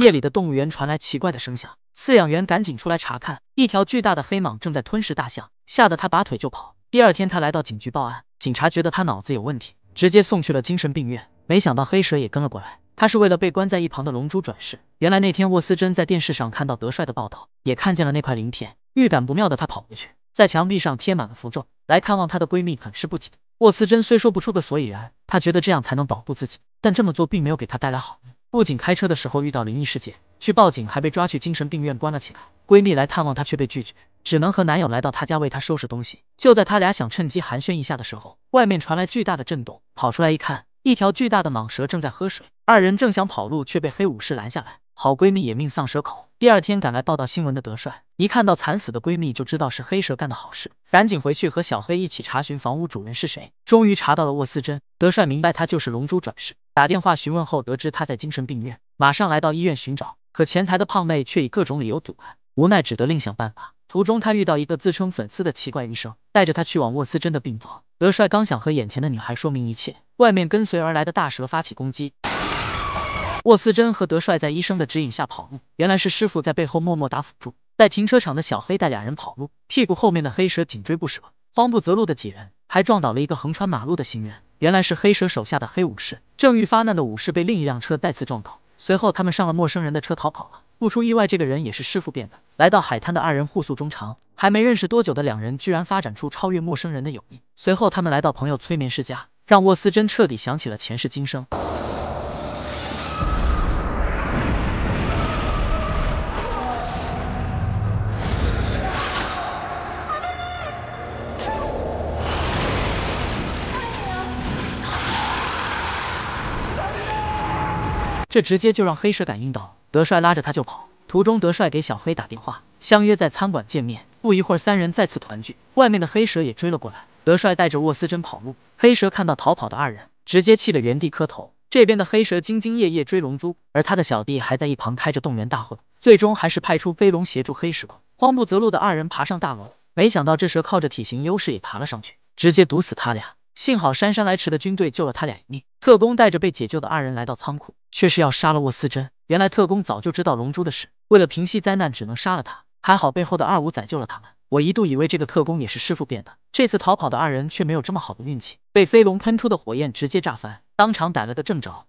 夜里的动物园传来奇怪的声响，饲养员赶紧出来查看，一条巨大的黑蟒正在吞噬大象，吓得他拔腿就跑。第二天，他来到警局报案，警察觉得他脑子有问题，直接送去了精神病院。没想到黑蛇也跟了过来，他是为了被关在一旁的龙珠转世。原来那天沃斯珍在电视上看到德帅的报道，也看见了那块鳞片，预感不妙的他跑回去，在墙壁上贴满了符咒。来看望她的闺蜜很是不解，沃斯珍虽说不出个所以然，她觉得这样才能保护自己，但这么做并没有给她带来好。不仅开车的时候遇到灵异事件，去报警还被抓去精神病院关了起来。闺蜜来探望她却被拒绝，只能和男友来到她家为她收拾东西。就在她俩想趁机寒暄一下的时候，外面传来巨大的震动，跑出来一看，一条巨大的蟒蛇正在喝水。二人正想跑路，却被黑武士拦下来。好闺蜜也命丧蛇口。第二天赶来报道新闻的德帅，一看到惨死的闺蜜，就知道是黑蛇干的好事，赶紧回去和小黑一起查询房屋主人是谁。终于查到了沃斯真，德帅明白他就是龙珠转世。打电话询问后，得知他在精神病院，马上来到医院寻找。可前台的胖妹却以各种理由阻拦，无奈只得另想办法。途中，他遇到一个自称粉丝的奇怪医生，带着他去往沃斯真的病房。德帅刚想和眼前的女孩说明一切，外面跟随而来的大蛇发起攻击。沃斯真和德帅在医生的指引下跑路，原来是师傅在背后默默打辅助。在停车场的小黑带俩人跑路，屁股后面的黑蛇紧追不舍，慌不择路的几人。还撞倒了一个横穿马路的行人，原来是黑蛇手下的黑武士。正欲发难的武士被另一辆车再次撞倒，随后他们上了陌生人的车逃跑了。不出意外，这个人也是师傅变的。来到海滩的二人互诉衷肠，还没认识多久的两人居然发展出超越陌生人的友谊。随后他们来到朋友催眠师家，让沃斯真彻底想起了前世今生。这直接就让黑蛇感应到，德帅拉着他就跑。途中，德帅给小黑打电话，相约在餐馆见面。不一会儿，三人再次团聚。外面的黑蛇也追了过来，德帅带着沃斯真跑路。黑蛇看到逃跑的二人，直接气得原地磕头。这边的黑蛇兢兢业业追龙珠，而他的小弟还在一旁开着动员大会。最终还是派出飞龙协助黑蛇。慌不择路的二人爬上大楼，没想到这蛇靠着体型优势也爬了上去，直接毒死他俩。幸好姗姗来迟的军队救了他俩一命。特工带着被解救的二人来到仓库，却是要杀了沃斯真。原来特工早就知道龙珠的事，为了平息灾难，只能杀了他。还好背后的二五仔救了他们。我一度以为这个特工也是师傅变的。这次逃跑的二人却没有这么好的运气，被飞龙喷出的火焰直接炸翻，当场逮了个正着。